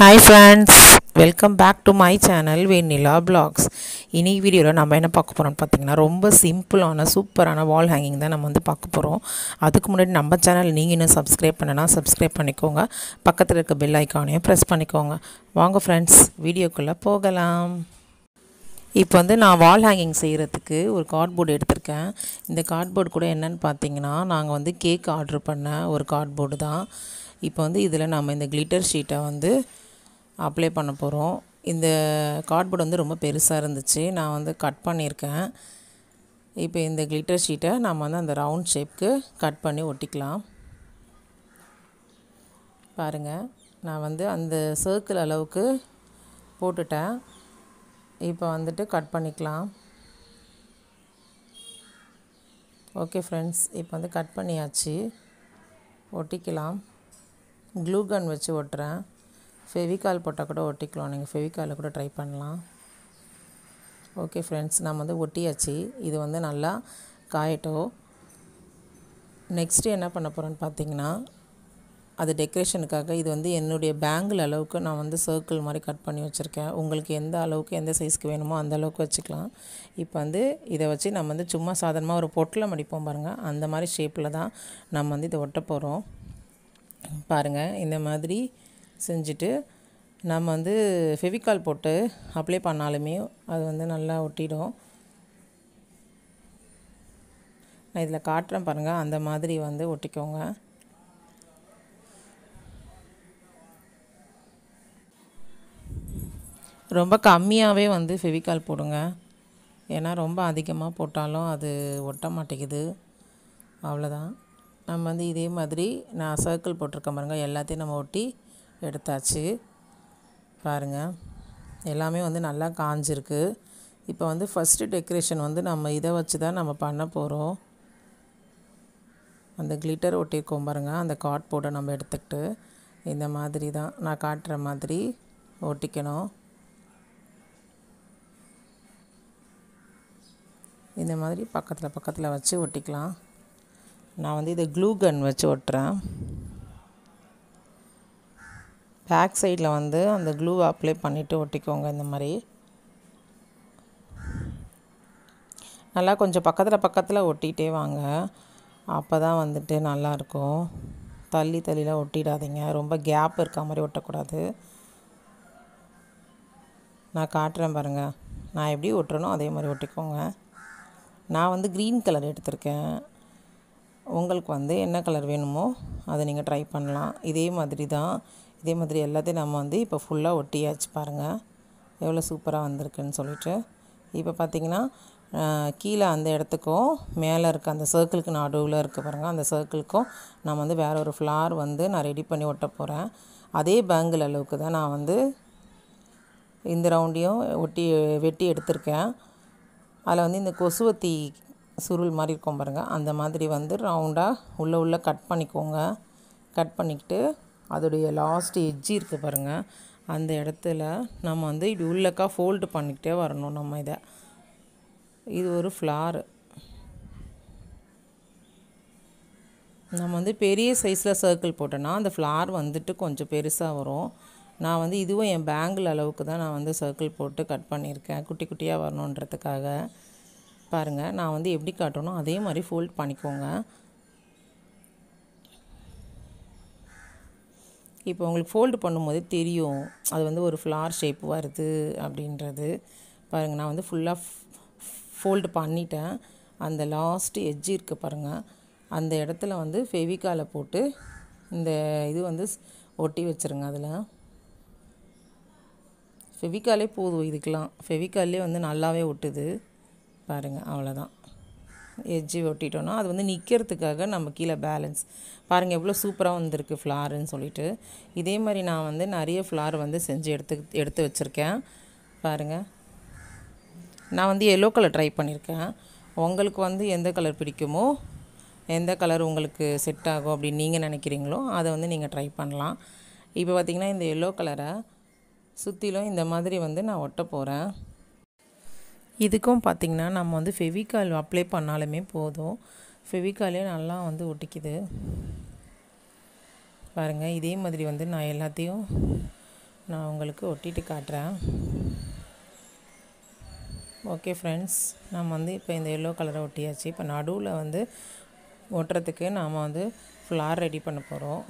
hi friends welcome back to my channel Vennila blogs இன்னைக்கு வீடியோவில் நம்ம என்ன பார்க்க போகிறோம்னு பார்த்தீங்கன்னா ரொம்ப சிம்பிளான சூப்பரான வால் ஹேங்கிங் தான் நம்ம வந்து பார்க்க போகிறோம் அதுக்கு முன்னாடி நம்ம சேனல் நீங்கள் இன்னும் சப்ஸ்கிரைப் பண்ணனா சப்ஸ்கிரைப் பண்ணிக்கோங்க பக்கத்தில் இருக்க பெல் ஐக்கானையும் ப்ரெஸ் பண்ணிக்கோங்க வாங்க ஃப்ரெண்ட்ஸ் வீடியோக்குள்ளே போகலாம் இப்போ வந்து நான் வால் ஹேங்கிங் செய்கிறதுக்கு ஒரு கார்ட்போர்டு எடுத்திருக்கேன் இந்த கார்ட்போர்டு கூட என்னென்னு பார்த்தீங்கன்னா நாங்கள் வந்து கேக் ஆர்டர் பண்ண ஒரு கார்ட்போர்டு தான் இப்போ வந்து இதில் நம்ம இந்த கிளிட்டர் ஷீட்டை வந்து அப்ளை பண்ண போகிறோம் இந்த கார்ட்போர்டு வந்து ரொம்ப பெருசாக இருந்துச்சு நான் வந்து கட் பண்ணியிருக்கேன் இப்போ இந்த கிளிட்டர் ஷீட்டை நம்ம வந்து அந்த ரவுண்ட் ஷேப்க்கு கட் பண்ணி ஒட்டிக்கலாம் பாருங்கள் நான் வந்து அந்த சர்க்கிள் அளவுக்கு போட்டுட்டேன் இப்போ வந்துட்டு கட் பண்ணிக்கலாம் ஓகே ஃப்ரெண்ட்ஸ் இப்போ வந்து கட் பண்ணியாச்சு ஒட்டிக்கலாம் க்ளூகன் வச்சு ஒட்டுறேன் ஃபெவிகால் போட்டால் கூட ஒட்டிக்கலாம் நீங்கள் ஃபெவிகாலில் கூட ட்ரை பண்ணலாம் ஓகே ஃப்ரெண்ட்ஸ் நம்ம வந்து ஒட்டியாச்சு இது வந்து நல்லா காயட்டும் நெக்ஸ்ட்டு என்ன பண்ண போகிறோன்னு பார்த்தீங்கன்னா அது டெக்கரேஷனுக்காக இது வந்து என்னுடைய பேங்கிள் அளவுக்கு நான் வந்து சர்க்கிள் மாதிரி கட் பண்ணி வச்சுருக்கேன் உங்களுக்கு எந்த அளவுக்கு எந்த சைஸ்க்கு வேணுமோ அந்த அளவுக்கு வச்சுக்கலாம் இப்போ வந்து இதை வச்சு நம்ம வந்து சும்மா சாதாரணமாக ஒரு பொட்டில் மடிப்போம் பாருங்கள் அந்த மாதிரி ஷேப்பில் தான் நம்ம வந்து இதை ஒட்ட போகிறோம் பாருங்கள் இந்த மாதிரி செஞ்சுட்டு நம்ம வந்து ஃபெவிகால் போட்டு அப்ளை பண்ணாலுமே அது வந்து நல்லா ஒட்டிடும் நான் இதில் காட்டுறேன் பாருங்கள் அந்த மாதிரி வந்து ஒட்டிக்கோங்க ரொம்ப கம்மியாகவே வந்து ஃபெவிகால் போடுங்க ஏன்னா ரொம்ப அதிகமாக போட்டாலும் அது ஒட்ட மாட்டேங்குது அவ்வளோதான் நம்ம வந்து இதே மாதிரி நான் சர்க்கிள் போட்டிருக்கேன் பாருங்கள் எல்லாத்தையும் நம்ம ஒட்டி எடுத்தாச்சு பாருங்கள் எல்லாமே வந்து நல்லா காஞ்சிருக்கு இப்போ வந்து ஃபஸ்ட்டு டெக்கரேஷன் வந்து நம்ம இதை வச்சு தான் நம்ம பண்ண போகிறோம் அந்த கிளிட்டர் ஒட்டியிருக்கோம் பாருங்கள் அந்த காட் போர்டை நம்ம எடுத்துக்கிட்டு இந்த மாதிரி தான் நான் காட்டுற மாதிரி ஒட்டிக்கணும் இந்த மாதிரி பக்கத்தில் பக்கத்தில் வச்சு ஒட்டிக்கலாம் நான் வந்து இதை க்ளூ கன் வச்சு ஒட்டுறேன் பேக் சைடில் வந்து அந்த க்ளூ அப்ளை பண்ணிவிட்டு ஒட்டிக்கோங்க இந்த மாதிரி நல்லா கொஞ்சம் பக்கத்தில் பக்கத்தில் ஒட்டிகிட்டே வாங்க அப்போ தான் வந்துட்டு நல்லாயிருக்கும் தள்ளி தள்ளிலாம் ஒட்டிடாதீங்க ரொம்ப கேப் இருக்க மாதிரி ஒட்டக்கூடாது நான் காட்டுறேன் பாருங்கள் நான் எப்படி ஒட்டுறனோ அதே மாதிரி ஒட்டிக்கோங்க நான் வந்து க்ரீன் கலர் எடுத்திருக்கேன் உங்களுக்கு வந்து என்ன கலர் வேணுமோ அதை நீங்கள் ட்ரை பண்ணலாம் இதே மாதிரி தான் இதே மாதிரி எல்லாத்தையும் நம்ம வந்து இப்போ ஃபுல்லாக ஒட்டியாச்சு பாருங்கள் எவ்வளோ சூப்பராக வந்திருக்குன்னு சொல்லிட்டு இப்போ பார்த்திங்கன்னா கீழே அந்த இடத்துக்கும் மேலே இருக்க அந்த சர்க்கிளுக்கு நடுவில் இருக்க பாருங்கள் அந்த சர்க்கிளுக்கும் நான் வந்து வேறு ஒரு ஃப்ளார் வந்து நான் ரெடி பண்ணி ஒட்ட போகிறேன் அதே பேங்கிள் அளவுக்கு தான் நான் வந்து இந்த ரவுண்டையும் ஒட்டி வெட்டி எடுத்திருக்கேன் அதில் வந்து இந்த கொசுவத்தி சுருள் மாதிரி இருக்கும் பாருங்கள் அந்த மாதிரி வந்து ரவுண்டாக உள்ளே உள்ளே கட் பண்ணிக்கோங்க கட் பண்ணிக்கிட்டு அதோடைய லாஸ்ட் எஜ்ஜி இருக்குது பாருங்கள் அந்த இடத்துல நம்ம வந்து இப்படி உள்ளக்கா ஃபோல்டு பண்ணிக்கிட்டே வரணும் நம்ம இதை இது ஒரு ஃப்ளாரு நம்ம வந்து பெரிய சைஸில் சர்க்கிள் போட்டோன்னா அந்த ஃப்ளார் வந்துட்டு கொஞ்சம் பெருசாக வரும் நான் வந்து இதுவும் என் பேங்கில் அளவுக்கு தான் நான் வந்து சர்க்கிள் போட்டு கட் பண்ணியிருக்கேன் குட்டி குட்டியாக வரணுன்றதுக்காக பாருங்கள் நான் வந்து எப்படி காட்டணும் அதே மாதிரி ஃபோல்ட் பண்ணிக்கோங்க இப்போ உங்களுக்கு ஃபோல்டு பண்ணும்போது தெரியும் அது வந்து ஒரு ஃப்ளார் ஷேப் வருது அப்படின்றது பாருங்கள் நான் வந்து ஃபுல்லாக ஃபோல்டு பண்ணிட்டேன் அந்த லாஸ்ட் எட்ஜ் இருக்குது பாருங்கள் அந்த இடத்துல வந்து ஃபெவிக்காலை போட்டு இந்த இது வந்து ஒட்டி வச்சுருங்க அதில் ஃபெவிக்காலே போதும் இதுக்கெலாம் ஃபெவிக்காலே வந்து நல்லாவே ஒட்டுது பாருங்கள் அவ்வளோதான் எஜ்ஜி ஒட்டிட்டோன்னா அது வந்து நிற்கிறதுக்காக நம்ம கீழே பேலன்ஸ் பாருங்கள் எவ்வளோ சூப்பராக வந்திருக்கு ஃப்ளாருன்னு சொல்லிட்டு இதே மாதிரி நான் வந்து நிறைய ஃப்ளார் வந்து செஞ்சு எடுத்து எடுத்து வச்சுருக்கேன் பாருங்கள் நான் வந்து எல்லோ கலர் ட்ரை பண்ணியிருக்கேன் உங்களுக்கு வந்து எந்த கலர் பிடிக்குமோ எந்த கலர் உங்களுக்கு செட் ஆகும் அப்படின்னு நீங்கள் நினைக்கிறீங்களோ அதை வந்து நீங்கள் ட்ரை பண்ணலாம் இப்போ பார்த்திங்கன்னா இந்த எல்லோ கலரை சுற்றிலும் இந்த மாதிரி வந்து நான் ஒட்ட போகிறேன் இதுக்கும் பார்த்திங்கன்னா நம்ம வந்து ஃபெவிகால் அப்ளை பண்ணாலுமே போதும் ஃபெவிகாலே நல்லா வந்து ஒட்டிக்குது பாருங்கள் இதே மாதிரி வந்து நான் எல்லாத்தையும் நான் உங்களுக்கு ஒட்டிட்டு காட்டுறேன் ஓகே ஃப்ரெண்ட்ஸ் நம்ம வந்து இப்போ இந்த எல்லோ கலரை ஒட்டியாச்சு இப்போ நடுவில் வந்து ஒட்டுறதுக்கு நாம் வந்து ஃப்ளார் ரெடி பண்ண போகிறோம்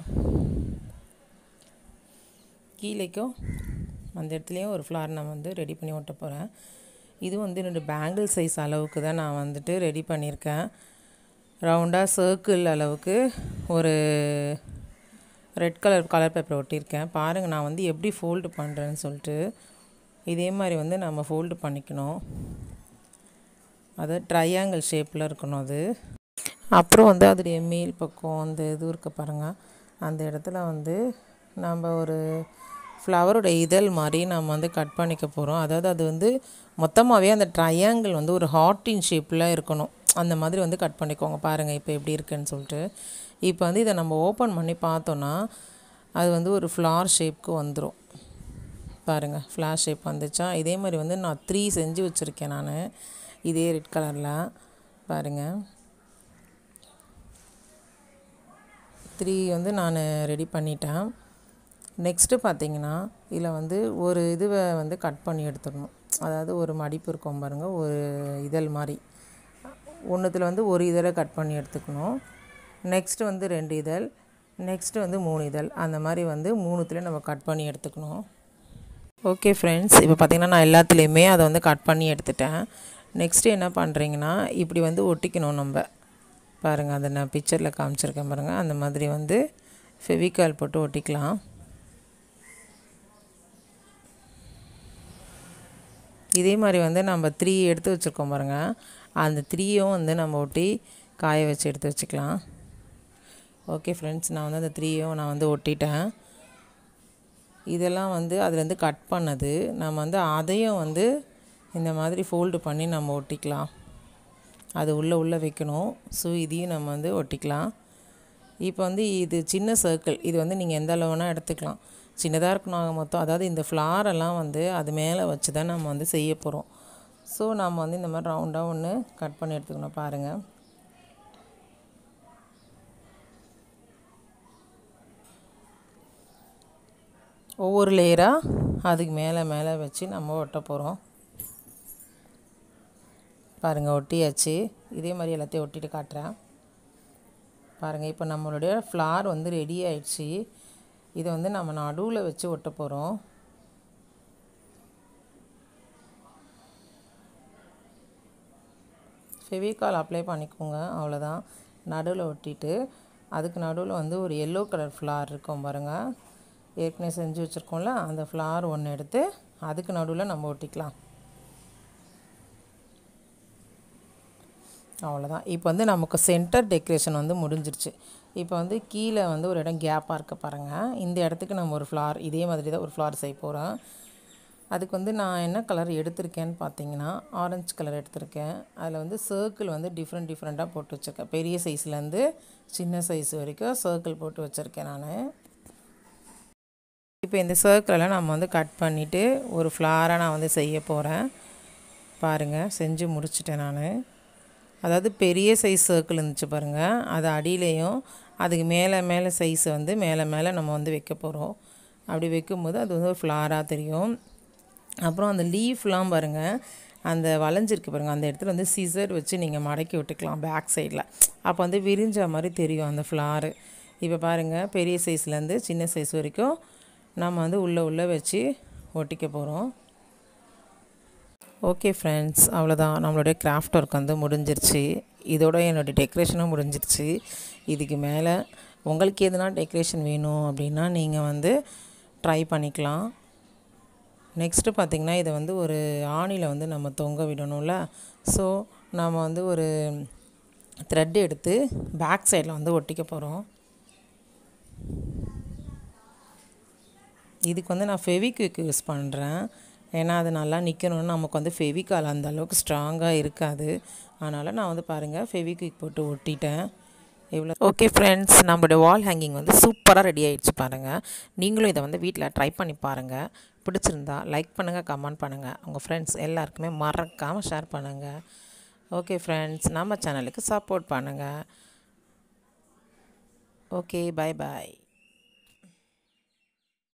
கீழேக்கும் அந்த இடத்துலையும் ஒரு ஃப்ளார் நான் வந்து ரெடி பண்ணி ஒட்ட போகிறேன் இது வந்து என்னோடய பேங்கிள் சைஸ் அளவுக்கு தான் நான் வந்துட்டு ரெடி பண்ணியிருக்கேன் ரவுண்டாக சர்க்கிள் அளவுக்கு ஒரு ரெட் கலர் கலர் பேப்பர் ஒட்டியிருக்கேன் பாருங்கள் நான் வந்து எப்படி ஃபோல்டு பண்ணுறேன்னு சொல்லிட்டு இதே மாதிரி வந்து நம்ம ஃபோல்டு பண்ணிக்கணும் அது ட்ரையாங்கிள் ஷேப்பில் இருக்கணும் அது அப்புறம் வந்து அதோடைய மேல் பக்கம் அந்த இது இருக்க பாருங்கள் அந்த இடத்துல வந்து நம்ம ஒரு ஃப்ளவருடைய இதழ் மாதிரி நம்ம வந்து கட் பண்ணிக்க போகிறோம் அதாவது அது வந்து மொத்தமாகவே அந்த ட்ரையாங்கிள் வந்து ஒரு ஹார்டின் ஷேப்பில் இருக்கணும் அந்த மாதிரி வந்து கட் பண்ணிக்கோங்க பாருங்கள் இப்போ எப்படி இருக்குன்னு சொல்லிட்டு இப்போ வந்து இதை நம்ம ஓப்பன் பண்ணி பார்த்தோன்னா அது வந்து ஒரு ஃப்ளார் ஷேப்புக்கு வந்துடும் பாருங்கள் ஃப்ளார் ஷேப் வந்துச்சா இதே மாதிரி வந்து நான் த்ரீ செஞ்சு வச்சுருக்கேன் நான் இதே ரெட் கலரில் பாருங்கள் த்ரீ வந்து நான் ரெடி பண்ணிட்டேன் நெக்ஸ்ட்டு பார்த்தீங்கன்னா இதில் வந்து ஒரு இதுவை வந்து கட் பண்ணி எடுத்துடணும் அதாவது ஒரு மடிப்பு இருக்கும் பாருங்கள் ஒரு இதழ் மாதிரி ஒன்றுத்தில் வந்து ஒரு இதழை கட் பண்ணி எடுத்துக்கணும் நெக்ஸ்ட்டு வந்து ரெண்டு இதழ் நெக்ஸ்ட்டு வந்து மூணு இதழ் அந்த மாதிரி வந்து மூணுத்தில் நம்ம கட் பண்ணி எடுத்துக்கணும் ஓகே ஃப்ரெண்ட்ஸ் இப்போ பார்த்திங்கன்னா நான் எல்லாத்துலேயுமே அதை வந்து கட் பண்ணி எடுத்துட்டேன் நெக்ஸ்ட்டு என்ன பண்ணுறீங்கன்னா இப்படி வந்து ஒட்டிக்கணும் நம்ம பாருங்கள் அதை நான் பிக்சரில் காமிச்சிருக்கேன் பாருங்கள் அந்த மாதிரி வந்து ஃபெவிகால் போட்டு ஒட்டிக்கலாம் இதே மாதிரி வந்து நம்ம த்ரீ எடுத்து வச்சுருக்கோம் பாருங்கள் அந்த த்ரீயும் வந்து நம்ம ஒட்டி காய வச்சு எடுத்து வச்சுக்கலாம் ஓகே ஃப்ரெண்ட்ஸ் நான் வந்து அந்த த்ரீயும் நான் வந்து ஒட்டிட்டேன் இதெல்லாம் வந்து அதுலேருந்து கட் பண்ணது நம்ம வந்து அதையும் வந்து இந்த மாதிரி ஃபோல்டு பண்ணி நம்ம ஒட்டிக்கலாம் அது உள்ளே உள்ளே வைக்கணும் ஸோ இதையும் நம்ம வந்து ஒட்டிக்கலாம் இப்போ வந்து இது சின்ன சர்க்கிள் இது வந்து நீங்கள் எந்த அளவுனா எடுத்துக்கலாம் சின்னதாக இருக்கணும் மொத்தம் அதாவது இந்த ஃப்ளாரெல்லாம் வந்து அது மேலே வச்சு தான் நம்ம வந்து செய்ய போகிறோம் ஸோ நம்ம வந்து இந்த மாதிரி ரவுண்டாக ஒன்று கட் பண்ணி எடுத்துக்கணும் பாருங்கள் ஒவ்வொரு லேயராக அதுக்கு மேலே மேலே வச்சு நம்ம ஒட்ட போகிறோம் பாருங்கள் ஒட்டியாச்சு இதே மாதிரி எல்லாத்தையும் ஒட்டிட்டு காட்டுறேன் பாருங்கள் இப்போ நம்மளுடைய ஃப்ளார் வந்து ரெடி ஆகிடுச்சு இதை வந்து நம்ம நடுவில் வச்சு ஒட்ட போகிறோம் ஃபெவிகால் அப்ளை பண்ணிக்கோங்க அவ்வளோதான் நடுவில் ஒட்டிட்டு அதுக்கு நடுவில் வந்து ஒரு எல்லோ கலர் ஃப்ளார் இருக்கும் பாருங்கள் ஏற்கனவே செஞ்சு வச்சுருக்கோம்ல அந்த ஃப்ளார் ஒன்று எடுத்து அதுக்கு நடுவில் நம்ம ஒட்டிக்கலாம் அவ்வளோதான் இப்போ வந்து நமக்கு சென்டர் டெக்கரேஷன் வந்து முடிஞ்சிருச்சு இப்போ வந்து கீழே வந்து ஒரு இடம் கேப்பாக இருக்க பாருங்கள் இந்த இடத்துக்கு நம்ம ஒரு ஃப்ளார் இதே மாதிரி தான் ஒரு ஃப்ளார் செய்ய போகிறோம் அதுக்கு வந்து நான் என்ன கலர் எடுத்திருக்கேன்னு பார்த்தீங்கன்னா ஆரஞ்சு கலர் எடுத்திருக்கேன் அதில் வந்து சர்க்கிள் வந்து டிஃப்ரெண்ட் டிஃப்ரெண்ட்டாக போட்டு வச்சுருக்கேன் பெரிய சைஸ்லேருந்து சின்ன சைஸ் வரைக்கும் சர்க்கிள் போட்டு வச்சுருக்கேன் நான் இப்போ இந்த சர்க்கிளெல்லாம் நம்ம வந்து கட் பண்ணிவிட்டு ஒரு ஃப்ளாராக நான் வந்து செய்ய போகிறேன் பாருங்கள் செஞ்சு முடிச்சிட்டேன் நான் அதாவது பெரிய சைஸ் சர்க்கிள் இருந்துச்சு பாருங்கள் அது அடியிலையும் அதுக்கு மேலே மேலே சைஸை வந்து மேலே மேலே நம்ம வந்து வைக்க போகிறோம் அப்படி வைக்கும்போது அது வந்து ஒரு ஃப்ளாராக தெரியும் அப்புறம் அந்த லீஃப்லாம் பாருங்கள் அந்த வளைஞ்சிருக்கு பாருங்கள் அந்த இடத்துல வந்து சிசர் வச்சு நீங்கள் மடக்கி விட்டுக்கலாம் பேக் சைடில் அப்போ வந்து விரிஞ்ச மாதிரி தெரியும் அந்த ஃப்ளாரு இப்போ பாருங்கள் பெரிய சைஸ்லேருந்து சின்ன சைஸ் வரைக்கும் நம்ம வந்து உள்ளே உள்ளே வச்சு ஒட்டிக்க போகிறோம் ஓகே ஃப்ரெண்ட்ஸ் அவ்வளோதான் நம்மளுடைய கிராஃப்ட் ஒர்க் வந்து முடிஞ்சிருச்சு இதோட என்னுடைய டெக்கரேஷனும் முடிஞ்சிருச்சு இதுக்கு மேலே உங்களுக்கு எதுனா டெக்கரேஷன் வேணும் அப்படின்னா நீங்கள் வந்து ட்ரை பண்ணிக்கலாம் நெக்ஸ்ட்டு பார்த்திங்கன்னா இதை வந்து ஒரு ஆணியில் வந்து நம்ம தொங்க விடணும்ல ஸோ நாம் வந்து ஒரு த்ரெட் எடுத்து பேக் சைடில் வந்து ஒட்டிக்க போகிறோம் இதுக்கு வந்து நான் ஃபெவிக்விக் யூஸ் பண்ணுறேன் ஏன்னா அது நல்லா நிற்கணும்னு நமக்கு வந்து ஃபெவிக்கால் அந்த அளவுக்கு ஸ்ட்ராங்காக இருக்காது அதனால் நான் வந்து பாருங்கள் ஃபெவிக்விக் போட்டு ஒட்டிட்டேன் இவ்வளோ ஓகே ஃப்ரெண்ட்ஸ் நம்மளுடைய வால் ஹேங்கிங் வந்து சூப்பராக ரெடி ஆகிடுச்சு பாருங்கள் நீங்களும் இதை வந்து வீட்டில் ட்ரை பண்ணி பாருங்கள் பிடிச்சிருந்தா லைக் பண்ணுங்கள் கமெண்ட் பண்ணுங்கள் உங்கள் ஃப்ரெண்ட்ஸ் எல்லாருக்குமே மறக்காமல் ஷேர் பண்ணுங்கள் ஓகே ஃப்ரெண்ட்ஸ் நம்ம சேனலுக்கு சப்போர்ட் பண்ணுங்கள் ஓகே பாய் பாய்